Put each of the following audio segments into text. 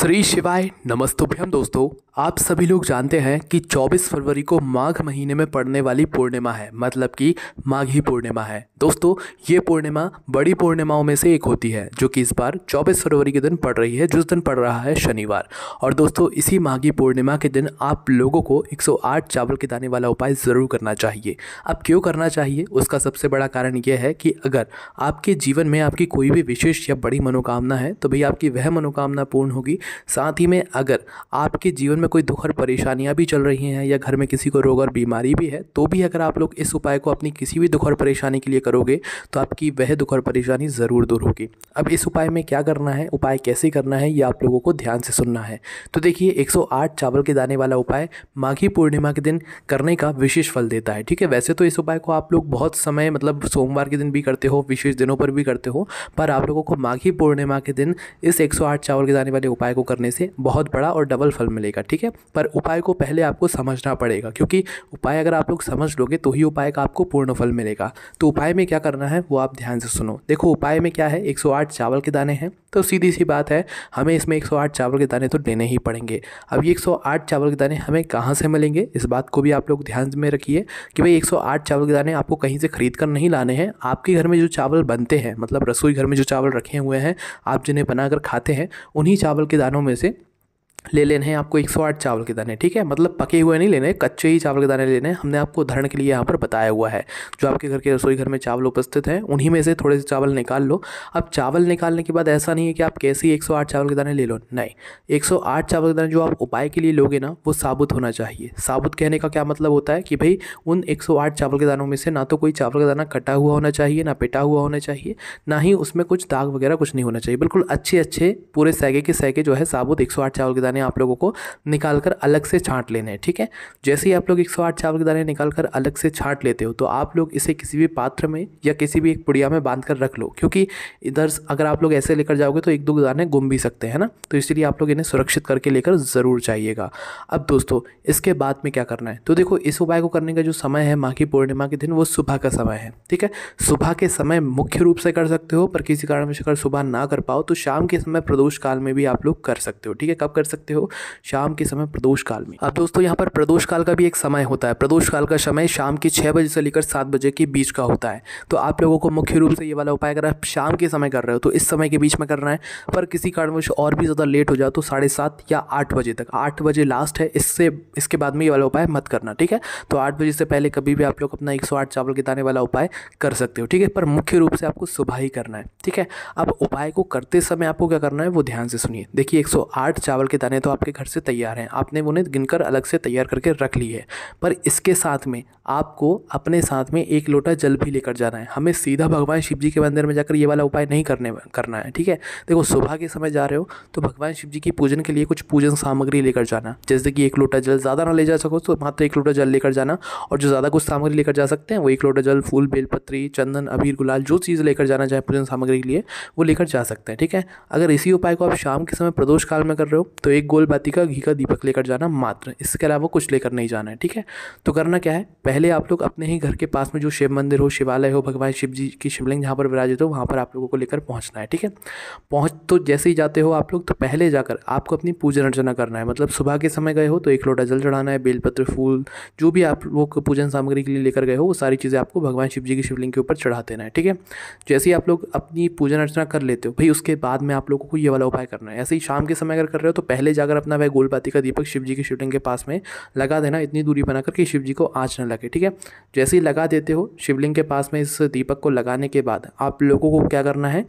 श्री शिवाय नमस्तुभ्यम दोस्तों आप सभी लोग जानते हैं कि 24 फरवरी को माघ महीने में पड़ने वाली पूर्णिमा है मतलब कि माघी पूर्णिमा है दोस्तों ये पूर्णिमा बड़ी पूर्णिमाओं में से एक होती है जो कि इस बार 24 फरवरी के दिन पड़ रही है जिस दिन पड़ रहा है शनिवार और दोस्तों इसी माघी पूर्णिमा के दिन आप लोगों को एक चावल के दाने वाला उपाय ज़रूर करना चाहिए अब क्यों करना चाहिए उसका सबसे बड़ा कारण यह है कि अगर आपके जीवन में आपकी कोई भी विशेष या बड़ी मनोकामना है तो भाई आपकी वह मनोकामना पूर्ण होगी साथ ही में अगर आपके जीवन में कोई दुख और परेशानियाँ भी चल रही हैं या घर में किसी को रोग और बीमारी भी है तो भी अगर आप लोग इस उपाय को अपनी किसी भी दुख और परेशानी के लिए करोगे तो आपकी वह दुख और परेशानी ज़रूर दूर होगी अब इस उपाय में क्या करना है उपाय कैसे करना है ये आप लोगों को ध्यान से सुनना है तो देखिए 108 चावल के दाने वाला उपाय माघी पूर्णिमा के दिन करने का विशेष फल देता है ठीक है वैसे तो इस उपाय को आप लोग बहुत समय मतलब सोमवार के दिन भी करते हो विशेष दिनों पर भी करते हो पर आप लोगों को माघी पूर्णिमा के दिन इस 108 चावल के दाने वाले उपाय को करने से बहुत बड़ा और डबल फल मिलेगा ठीक है पर उपाय को पहले आपको समझना पड़ेगा क्योंकि उपाय अगर आप लोग समझ लोगे तो ही उपाय का आपको पूर्ण फल मिलेगा तो उपाय में क्या करना है वो आप ध्यान से सुनो देखो उपाय में क्या है 108 चावल के दाने हैं तो सीधी सी बात है हमें इसमें 108 चावल के दाने तो देने ही पड़ेंगे अब ये 108 चावल के दाने हमें कहाँ से मिलेंगे इस बात को भी आप लोग ध्यान में रखिए कि भाई 108 चावल के दाने आपको कहीं से खरीद कर नहीं लाने हैं आपके घर में जो चावल बनते हैं मतलब रसोई घर में जो चावल रखे हुए हैं आप जिन्हें बनाकर खाते हैं उन्हीं चावल के दाने गानों में से ले लेने हैं आपको एक सौ आठ चावल के दाने ठीक है मतलब पके हुए नहीं लेने कच्चे ही चावल के दाने लेने हमने आपको धरण के लिए यहाँ पर बताया हुआ है जो आपके घर के रसोई घर में चावल उपस्थित हैं उन्हीं में से थोड़े से चावल निकाल लो अब चावल निकालने के बाद ऐसा नहीं है कि आप कैसे ही आठ चावल के दाने ले लो नहीं आठ चावल के दाने जो आप उपाय के लिए लोगे ना वो साबुत होना चाहिए साबुत कहने का क्या मतलब होता है कि भाई उन आठ चावल के दानों में से ना तो कोई चावल का दाना कटा हुआ होना चाहिए ना पिटा हुआ होना चाहिए ना ही उसमें कुछ दाग वगैरह कुछ नहीं होना चाहिए बिल्कुल अच्छे अच्छे पूरे सैगे के सैगे जो है साबुत एक चावल के दाने आप लोगों को निकाल कर अलग से छाँट लेने हैं ठीक है जैसे ही आप लोग 108 चावल के दाने निकाल कर अलग से छाँट लेते हो तो आप लोग इसे किसी भी पात्र में या किसी भी एक पुड़िया में बांध कर रख लो क्योंकि इधर अगर आप लोग ऐसे लेकर जाओगे तो एक दो दाने गुम भी सकते हैं ना तो इसलिए आप लोग इन्हें सुरक्षित करके लेकर ज़रूर जाइएगा अब दोस्तों इसके बाद में क्या करना है तो देखो इस उपाय को करने का जो समय है माँ की पूर्णिमा के दिन वो सुबह का समय है ठीक है सुबह के समय मुख्य रूप से कर सकते हो पर किसी में अगर सुबह ना कर पाओ तो शाम के समय प्रदोष काल में भी आप लोग कर सकते हो ठीक है कब कर सकते सकते हो शाम के समय प्रदोष काल में अब दोस्तों यहाँ पर प्रदोष काल का भी एक समय होता है प्रदोष काल का समय शाम के छः बजे से लेकर सात बजे के बीच का होता है तो आप लोगों को मुख्य रूप से ये वाला उपाय अगर आप शाम के समय कर रहे हो तो इस समय के बीच में करना है पर किसी कारणवश और भी ज़्यादा लेट हो जाए तो साढ़े सात या आठ बजे तक आठ बजे लास्ट है इससे इसके बाद में ये वाला उपाय मत करना ठीक है तो आठ बजे से पहले कभी भी आप लोग अपना एक चावल के दाने वाला उपाय कर सकते हो ठीक है पर मुख्य रूप से आपको सुबह ही करना है ठीक है अब उपाय को करते समय आपको क्या करना है वो ध्यान से सुनिए देखिए एक चावल के करें तो आपके घर से तैयार हैं आपने उन्हें गिनकर अलग से तैयार करके रख ली है पर इसके साथ में आपको अपने साथ में एक लोटा जल भी लेकर जाना है हमें सीधा भगवान शिव जी के मंदिर में जाकर ये वाला उपाय नहीं करने करना है ठीक है देखो सुबह के समय जा रहे हो तो भगवान शिव जी की पूजन के लिए कुछ पूजन सामग्री लेकर जाना जैसे कि एक लोटा जल ज़्यादा ना ले जा सको तो मात्र एक लोटा जल लेकर जाना और जो ज़्यादा कुछ सामग्री लेकर जा सकते हैं वो एक लोटा जल फूल बेलपत्री चंदन अबीर गुलाल जो चीज़ लेकर जाना चाहे पूजन सामग्री के लिए वो लेकर जा सकते हैं ठीक है अगर इसी उपाय को आप शाम के समय प्रदोष काल में कर रहे हो तो एक गोल बाती का घी का दीपक लेकर जाना मात्र इसके अलावा कुछ लेकर नहीं जाना है ठीक है तो करना क्या है पहले आप लोग अपने ही घर के पास में जो शिव मंदिर हो शिवालय हो भगवान शिव जी की शिवलिंग जहाँ पर विराजित हो वहाँ पर आप लोगों को लेकर पहुँचना है ठीक है पहुँच तो जैसे ही जाते हो आप लोग तो पहले जाकर आपको अपनी पूजन अर्चना करना है मतलब सुबह के समय गए हो तो एक लोटा जल चढ़ाना है बेलपत्र फूल जो भी आप लोग पूजन सामग्री के लिए लेकर गए हो वो सारी चीज़ें आपको भगवान शिव जी की शिवलिंग के ऊपर चढ़ा देना है ठीक है जैसे ही आप लोग अपनी पूजन अर्चना कर लेते हो भाई उसके बाद में आप लोगों को ये वाला उपाय करना है ऐसे ही शाम के समय अगर कर रहे हो तो पहले पहले जाकर अपना भाई गोलपाती का दीपक शिव जी की शिवलिंग के पास में लगा देना इतनी दूरी बनाकर कि शिव जी को आँच न लगे ठीक है जैसे ही लगा देते हो शिवलिंग के पास में इस दीपक को लगाने के बाद आप लोगों को क्या करना है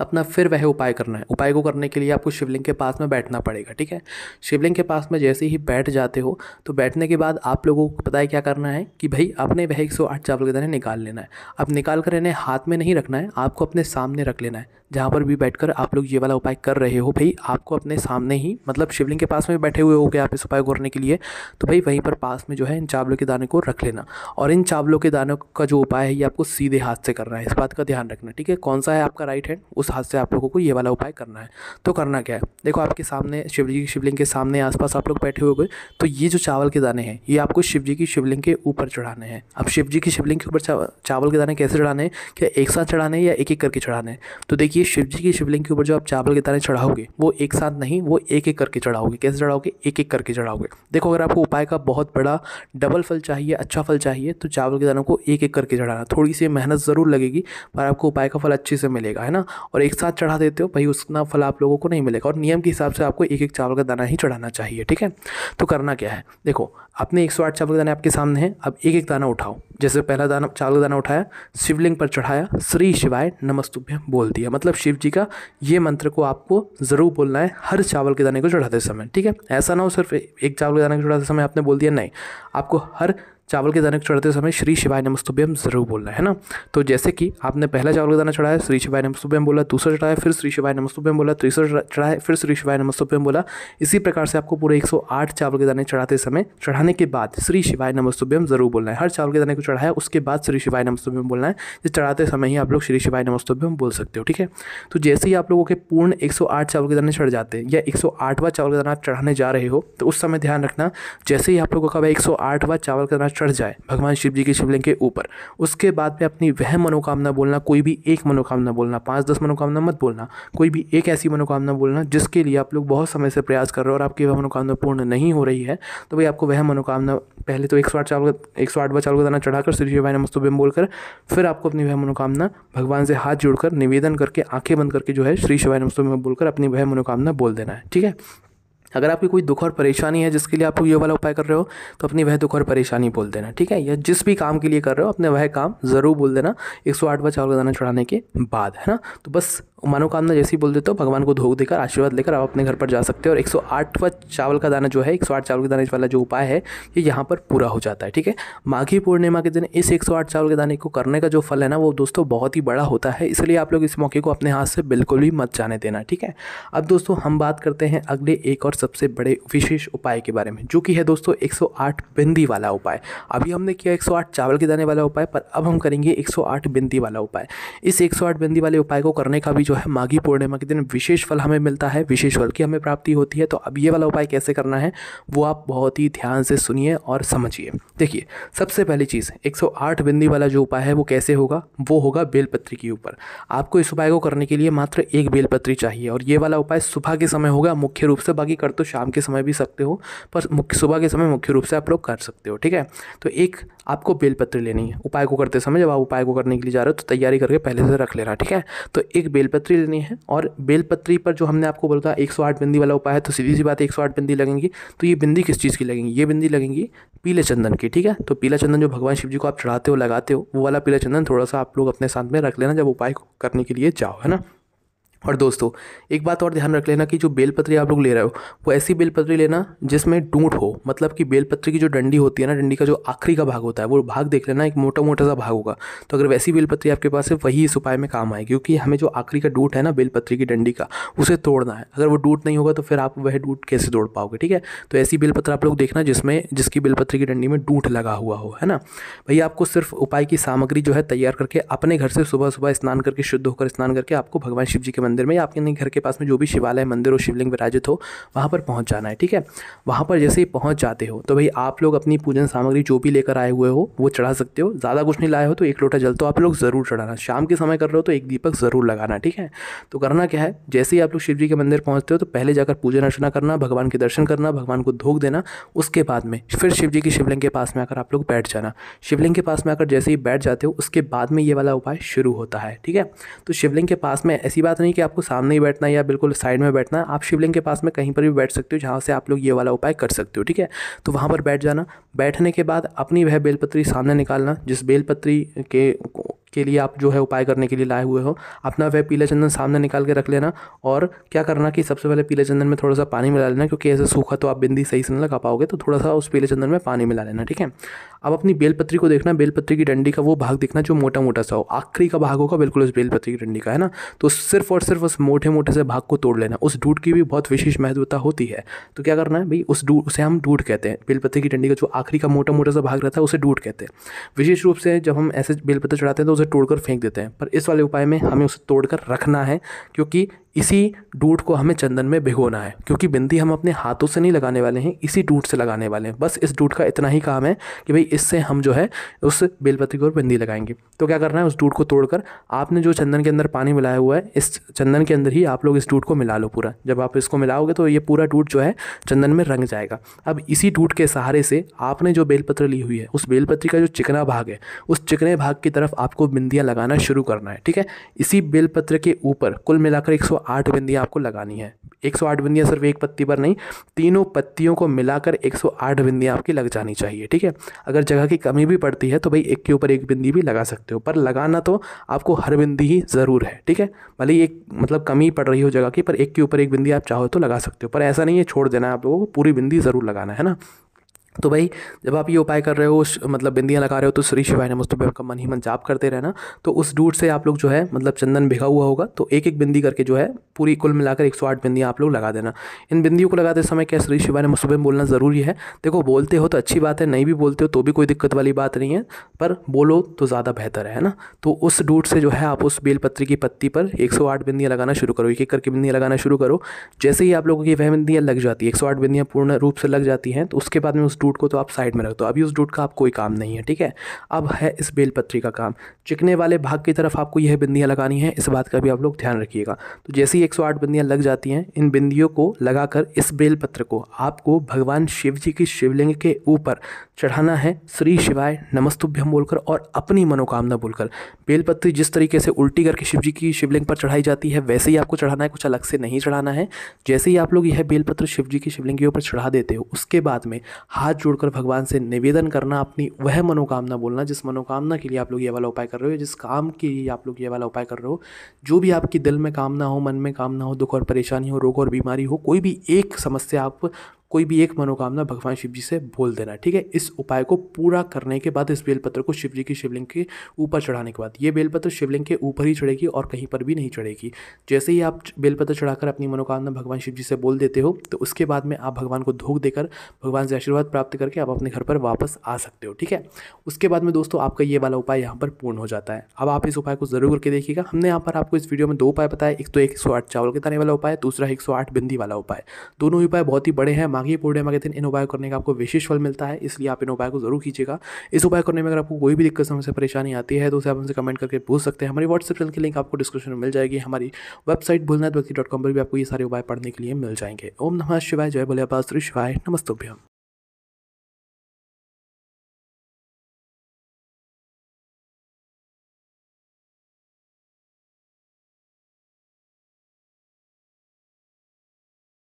अपना फिर वह उपाय करना है उपाय को करने के लिए आपको शिवलिंग के पास में बैठना पड़ेगा ठीक है शिवलिंग के पास में जैसे ही बैठ जाते हो तो बैठने के बाद आप लोगों को पता है क्या करना है कि भाई आपने वह एक सौ आठ चावल के दाने निकाल लेना है अब निकाल कर इन्हें हाथ में नहीं रखना है आपको अपने सामने रख लेना है जहाँ पर भी बैठ कर आप लोग ये वाला उपाय कर रहे हो भाई आपको अपने सामने ही मतलब शिवलिंग के पास में बैठे हुए हो गए आप इस उपाय को करने के लिए तो भाई वहीं पर पास में जो है इन चावलों के दाने को रख लेना और इन चावलों के दानों का जो उपाय है ये आपको सीधे हाथ से करना है इस बात का ध्यान रखना ठीक है कौन सा है आपका राइट हैंड उस हाथ से आप लोगों को ये वाला उपाय करना है तो करना क्या है देखो आपके सामने शिवजी की शिवलिंग के सामने आसपास आप लोग बैठे हुए तो ये जो चावल के दाने हैं ये आपको शिव जी की शिवलिंग के ऊपर चढ़ाने हैं अब शिव की शिवलिंग के ऊपर चावल के दाने कैसे चढ़ाने हैं क्या एक साथ चढ़ाने या एक एक करके चढ़ाने तो देखिए शिव की शिवलिंग के ऊपर जो आप चावल के दाने चढ़ाओगे वो एक साथ नहीं वो एक एक करके चढ़ाओगे कैसे चढ़ाओगे एक एक करके चढ़ाओगे देखो अगर आपको उपाय का बहुत बड़ा डबल फल चाहिए अच्छा फल चाहिए तो चावल के दानों को एक एक करके चढ़ाना थोड़ी सी मेहनत ज़रूर लगेगी पर आपको उपाय का फल अच्छे से मिलेगा है ना और एक साथ चढ़ा देते हो भाई उसका फल आप लोगों को नहीं मिलेगा और नियम के हिसाब से आपको एक एक चावल का दाना ही चढ़ाना चाहिए ठीक है तो करना क्या है देखो आपने एक सौ आठ चावल के दाने आपके सामने हैं अब एक एक दाना उठाओ जैसे पहला दाना चावल का दाना उठाया शिवलिंग पर चढ़ाया श्री शिवाय नमस्तुभ्य बोल दिया मतलब शिव जी का ये मंत्र को आपको ज़रूर बोलना है हर चावल के दाने को चढ़ाते समय ठीक है ऐसा ना हो सिर्फ एक चावल के दाने को चढ़ाते समय आपने बोल दिया नहीं आपको हर चावल के दाने को चढ़ाते समय श्री शिवाय नमस्तुभ्यम ज़रूर बोलना है ना तो जैसे कि आपने पहला चावल का दाना चढ़ाया श्री शिवाय नमस्तुभ्यम बोला दूसरा चढ़ाया फिर श्री शिवाय नमस्तुभ्यम बोला तीसरा चढ़ाया फिर श्री शिवाय नमस्तुभ्यम बोला इसी प्रकार से आपको पूरे एक चावल के दाने चढ़ाते समय चढ़ाने के बाद श्री शिवाय नमस्तुभ्यम ज़रूर बोलना है हर चावल के दाने को चढ़ाया उसके बाद श्री शिवाय नमस्तुभ्यम बोलना है जो चढ़ाते समय ही आप लोग श्री शिवाय नमस्तुभ्यम बोल सकते हो ठीक है तो जैसे ही आप लोगों के पूर्ण एक चावल के दाने चढ़ जाते हैं या 108वां चावल के दाना आप चढ़ाने जा रहे हो तो उस समय ध्यान रखना जैसे ही आप लोगों का भाई 108वां चावल का दाना चढ़ जाए भगवान शिव जी के शिवलिंग के ऊपर उसके बाद में अपनी वह मनोकामना बोलना कोई भी एक मनोकामना बोलना पाँच दस मनोकामना मत बोलना कोई भी एक ऐसी मनोकामना बोलना जिसके लिए आप लोग बहुत समय से प्रयास कर रहे हो और आपकी वह मनोकामना पूर्ण नहीं हो रही है तो भाई आपको वह मनोकामना पहले तो एक सौ आठ चावल एक सौ आठ बार दाना चढ़ाकर श्री शिवाय बिम बोलकर फिर आपको अपनी वह मनोकामना भगवान से हाथ जोड़कर निवेदन करके आंखें बंद करके जो है श्री शिवाय बिम बोलकर अपनी वह मनोकामना बोल देना है ठीक है अगर आपकी कोई दुख और परेशानी है जिसके लिए आप ये वाला उपाय कर रहे हो तो अपनी वह दुख और परेशानी बोल देना ठीक है या जिस भी काम के लिए कर रहे हो अपने वह काम ज़रूर बोल देना एक सौ आठ बार चावल का दाना चढ़ाने के बाद है ना तो बस मनोकामना जैसी बोल देते हो भगवान को धोख देकर आशीर्वाद लेकर आप अपने घर पर जा सकते हो और एक सौ चावल का दाना जो है एक सौ चावल के दाने वाला जो उपाय है ये यहाँ पर पूरा हो जाता है ठीक है माघी पूर्णिमा के दिन इस एक सौ आठ चावल के दाने को करने का जो फल है ना वो दोस्तों बहुत ही बड़ा होता है इसलिए आप लोग इस मौके को अपने हाथ से बिल्कुल भी मत जाने देना ठीक है अब दोस्तों हम बात करते हैं अगले एक और सबसे बड़े विशेष उपाय के बारे में जो कि है दोस्तों 108 बिंदी वाला उपाय अभी हमने किया 108 चावल के दाने वाला उपाय पर अब हम करेंगे 108 बिंदी वाला उपाय इस 108 बिंदी वाले उपाय को करने का भी जो है माघी पूर्णिमा के दिन विशेष फल हमें मिलता है विशेष फल की हमें प्राप्ति होती है तो अब ये वाला उपाय कैसे करना है वो आप बहुत ही ध्यान से सुनिए और समझिए देखिए सबसे पहली चीज़ एक बिंदी वाला जो उपाय है वो कैसे होगा वो होगा बेलपत्री के ऊपर आपको इस उपाय को करने के लिए मात्र एक बेलपत्री चाहिए और ये वाला उपाय सुबह के समय होगा मुख्य रूप से बाकी कर तो शाम के समय भी सकते हो पर मुख्य सुबह के समय मुख्य रूप से आप लोग कर सकते हो ठीक है तो एक आपको बेलपत्र लेनी है उपाय को करते समय जब आप उपाय को करने के लिए जा रहे हो तो तैयारी करके पहले से रख लेना ठीक है तो एक बेलपत्री लेनी है और बेलपत्री पर जो हमने आपको बोला था एक सौ आठ बिंदी वाला उपाय है तो सीधी सी बात एक सौ आठ बिंदी लगेंगी तो ये बिंदी किस चीज़ की लगेंगी ये बिंदी लगेंगी पीले चंदन की ठीक है तो पीला चंदन जो भगवान शिव जी को आप चढ़ाते हो लगाते हो वो वाला पीला चंदन थोड़ा सा आप लोग अपने साथ में रख लेना जब उपाय करने के लिए जाओ है ना और दोस्तों एक बात और ध्यान रख लेना कि जो बेलपत्री आप लोग ले रहे हो वो ऐसी बेलपत्री लेना जिसमें डूट हो मतलब कि बेलपत्री की जो डंडी होती है ना डंडी का जो आखिरी का भाग होता है वो भाग देख लेना एक मोटा मोटा सा भाग होगा तो अगर वैसी बेलपत्री आपके पास है वही इस उपाय में काम आए क्योंकि हमें जो आखिरी का डूट है ना बेलपत्री की डंडी का उसे तोड़ना है अगर वो डूट नहीं होगा तो फिर आप वह डूट कैसे तोड़ पाओगे ठीक है तो ऐसी बेलपत्र आप लोग देखना जिसमें जिसकी बेलपत्री की डंडी में डूट लगा हुआ हो है ना भैया आपको सिर्फ उपाय की सामग्री जो है तैयार करके अपने घर से सुबह सुबह स्नान करके शुद्ध होकर स्नान करके आपको भगवान शिव जी के मंदिर मंदिर में या आपके घर के पास में जो भी शिवालय मंदिर और शिवलिंग विराजित हो वहाँ पर पहुँच जाना है ठीक है वहाँ पर जैसे ही पहुँच जाते हो तो भाई आप लोग अपनी पूजन सामग्री जो भी लेकर आए हुए हो वो चढ़ा सकते हो ज़्यादा कुछ नहीं लाए हो तो एक लोटा जल तो आप लोग ज़रूर चढ़ाना शाम के समय कर रहे हो तो एक दीपक ज़रूर लगाना ठीक है तो करना क्या है जैसे ही आप लोग शिव जी के मंदिर पहुँचते हो तो पहले जाकर पूजन अर्चना करना भगवान के दर्शन करना भगवान को धोख देना उसके बाद में फिर शिव जी के शिवलिंग के पास में आकर आप लोग बैठ जाना शिवलिंग के पास में आकर जैसे ही बैठ जाते हो उसके बाद में ये वाला उपाय शुरू होता है ठीक है तो शिवलिंग के पास में ऐसी बात नहीं कि आपको सामने ही बैठना है या बिल्कुल साइड में बैठना है आप शिवलिंग के पास में कहीं पर भी बैठ सकते हो जहाँ से आप लोग ये वाला उपाय कर सकते हो ठीक है तो वहाँ पर बैठ जाना बैठने के बाद अपनी वह बेलपत्री सामने निकालना जिस बेलपत्री के के लिए आप जो है उपाय करने के लिए लाए हुए हो अपना वह पीला चंदन सामने निकाल के रख लेना और क्या करना कि सबसे पहले पीले चंदन में थोड़ा सा पानी मिला लेना क्योंकि ऐसे सूखा तो आप बिंदी सही से नहीं लगा पाओगे तो थोड़ा सा उस पीले चंदन में पानी मिला लेना ठीक है अब अपनी बेलपत्री को देखना बेलपत्री की डंडी का वो भाग देखना जो मोटा मोटा सा हो आखिरी का भाग होगा बिल्कुल उस बेलपत्री की डंडी का है ना तो सिर्फ और सिर्फ उस मोटे मोटे से भाग को तोड़ लेना उस डूट की भी बहुत विशेष महत्वता होती है तो क्या करना है भाई उस डूट उसे हम डूट कहते हैं बेलपत्री की डंडी का जो आखिरी का मोटा मोटा सा भाग रहता है उसे डूट कहते हैं विशेष रूप से जब हम ऐसे बेलपत्र चढ़ाते हैं तो उसे उसे तोड़कर फेंक देते हैं पर इस वाले उपाय में हमें उसे तोड़कर रखना है क्योंकि इसी डूट को हमें चंदन में भिगोना है क्योंकि बिंदी हम अपने हाथों से नहीं लगाने वाले हैं इसी डूट से लगाने वाले हैं बस इस डूट का इतना ही काम है कि भाई इससे हम जो है उस बेलपत्री के ऊपर बिंदी लगाएंगे तो क्या करना है उस डूट को तोड़कर आपने जो चंदन के अंदर पानी मिलाया हुआ है इस चंदन के अंदर ही आप लोग इस डूट को मिला लो पूरा जब आप इसको मिलाओगे तो ये पूरा डूट जो है चंदन में रंग जाएगा अब इसी डूट के सहारे से आपने जो बेलपत्र ली हुई है उस बेलपत्री का जो चिकना भाग है उस चिकने भाग की तरफ आपको बिंदियाँ लगाना शुरू करना है ठीक है इसी बेलपत्र के ऊपर कुल मिलाकर एक 108 बिंदियाँ आपको लगानी है 108 बिंदियाँ सिर्फ एक पत्ती पर नहीं तीनों पत्तियों को मिलाकर 108 बिंदियाँ आपकी लग जानी चाहिए ठीक है अगर जगह की कमी भी पड़ती है तो भाई एक के ऊपर एक बिंदी भी लगा सकते हो पर लगाना तो आपको हर बिंदी ही ज़रूर है ठीक है भले एक मतलब कमी पड़ रही हो जगह की पर एक के ऊपर एक बिंदी आप चाहो तो लगा सकते हो पर ऐसा नहीं है छोड़ देना है आप लोगों को पूरी बिंदी ज़रूर लगाना है ना तो भाई जब आप ये उपाय कर रहे हो उस मतलब बिंदियाँ लगा रहे हो तो श्री शिवाय ने तो का मन ही मन जाप करते रहना तो उस डूट से आप लोग जो है मतलब चंदन भिगा हुआ होगा तो एक एक बिंदी करके जो है पूरी कुल मिलाकर एक सौ आठ बिंदियाँ आप लोग लगा देना इन बिंदियों को लगाते समय क्या श्री शिवाय ने सुबह बोलना ज़रूरी है देखो बोलते हो तो अच्छी बात है नहीं भी बोलते हो तो भी कोई दिक्कत वाली बात नहीं है पर बोलो तो ज़्यादा बेहतर है ना तो उस डूट से जो है आप उस बेलपत्री की पत्ती पर एक सौ आठ बिंदियाँ लगाना शुरू करो एक एक करके बिंदियाँ लगाना शुरू करो जैसे ही आप लोगों की वह बिंदियाँ लग जाती है एक सौ आठ बिंदियाँ पूर्ण रूप से लग जाती हैं तो उसके बाद में उस डूट को तो आप साइड में रख दो अभी उस डूट का आप कोई काम नहीं है ठीक है अब है इस बेलपत्री का काम चिकने वाले भाग की तरफ आपको यह बिंदियाँ लगानी है इस बात का भी आप लोग ध्यान रखिएगा तो जैसे ही एक सौ लग जाती हैं इन बिंदियों को लगाकर इस बेलपत्र को आपको भगवान शिव जी की शिवलिंग के ऊपर चढ़ाना है श्री शिवाय नमस्तुभ्यम बोलकर और अपनी मनोकामना बोलकर बेलपत्री जिस तरीके से उल्टी करके शिव जी की शिवलिंग पर चढ़ाई जाती है वैसे ही आपको चढ़ाना है कुछ अलग से नहीं चढ़ाना है जैसे ही आप लोग यह बेलपत्र शिव जी की शिवलिंग के ऊपर चढ़ा देते हो उसके बाद में हाथ हाथ जोड़कर भगवान से निवेदन करना अपनी वह मनोकामना बोलना जिस मनोकामना के लिए आप लोग ये वाला उपाय कर रहे हो जिस काम के लिए आप लोग ये वाला उपाय कर रहे हो जो भी आपकी दिल में कामना हो मन में कामना हो दुख और परेशानी हो रोग और बीमारी हो कोई भी एक समस्या आप कोई भी एक मनोकामना भगवान शिव जी से बोल देना ठीक है इस उपाय को पूरा करने के बाद इस बेलपत्र को शिव जी की शिवलिंग के ऊपर चढ़ाने के बाद ये बेलपत्र शिवलिंग के ऊपर ही चढ़ेगी और कहीं पर भी नहीं चढ़ेगी जैसे ही आप बेलपत्र चढ़ाकर अपनी मनोकामना भगवान शिव जी से बोल देते हो तो उसके बाद में आप भगवान को धोख देकर भगवान से आशीर्वाद प्राप्त करके आप अपने घर पर वापस आ सकते हो ठीक है उसके बाद में दोस्तों आपका ये वाला उपाय यहाँ पर पूर्ण हो जाता है अब आप इस उपाय को ज़रूर करके देखिएगा हमने यहाँ पर आपको इस वीडियो में दो उपाय बताया एक तो एक चावल के दाने वाला उपाय दूसरा एक बिंदी वाला उपाय दोनों ही उपाय बहुत ही बड़े हैं माँ बाकी पोडिया मैगथिन इन उपायों करने का आपको विशेष फल मिलता है इसलिए आप इन उपाय को जरूर कीजिएगा इस उपाय करने में अगर आपको कोई भी दिक्कत समस्या परेशानी आती है तो उसे आप हमसे कमेंट करके पूछ सकते हैं हमारी व्हाट्सएप चैनल की लिंक आपको डिस्क्रिप्शन में मिल जाएगी हमारी वेबसाइट भूलनाथ पर भी आपको ये सारे उपाय पढ़ने के लिए मिल जाएंगे ओम नमः शिवाय जय भोले पास शिवाय नमस्तुभ्यम